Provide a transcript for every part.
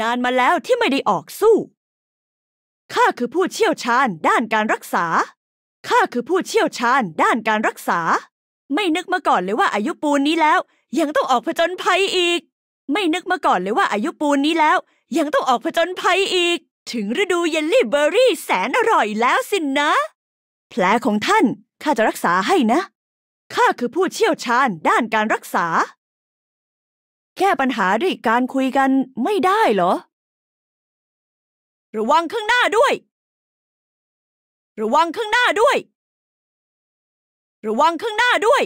นานมาแล้วที่ไม่ได้ออกสู้ ข้าคือผู้เชี่ยวชาญ ด้านการรักษา ข้าคือผู้เชี่ยวชาญด้านการรักษา ไม่นึกมาก่อนเลยว่าอายุปูนนี้แล้ว ยังต้องออกผจญภัยอีก ไม่นึกมาก่อนเลยว่าอายุปูนนี้แล้ว ยังต้องออกผจญภัยอีก ถึงฤดูเยลลี่เบอร์รี่แสนอร่อยแล้วสินนะ แผลของท่านข้าจะรักษาให้นะ ข้าคือผู้เชี่ยวชาญด้านการรักษาแก้ปัญหาด้วยการคุยกันไม่ได้เหรอ ระวังข้างหน้าด้วย ระวังข้างหน้าด้วย ระวังข้างหน้าด้วย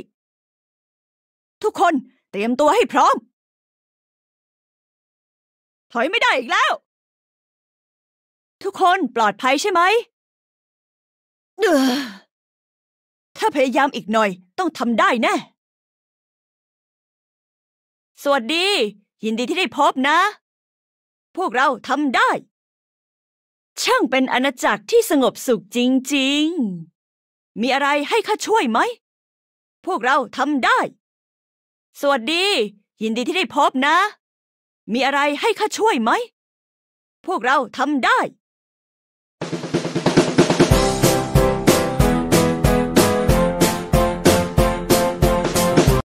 ทุกคนเตรียมตัวให้พร้อม ถอยไม่ได้อีกแล้ว ทุกคนปลอดภัยใช่ไหมถ้าพยายามอีกหน่อย ต้องทำได้แน่สวัสดี ยินดีที่ได้พบนะ พวกเราทำได้ ช่างเป็นอาณาจักรที่สงบสุขจริง ๆ มีอะไรให้ข้าช่วยไหมพวกเราทำได้ สวัสดี ยินดีที่ได้พบนะ มีอะไรให้ข้าช่วยไหมพวกเราทำได้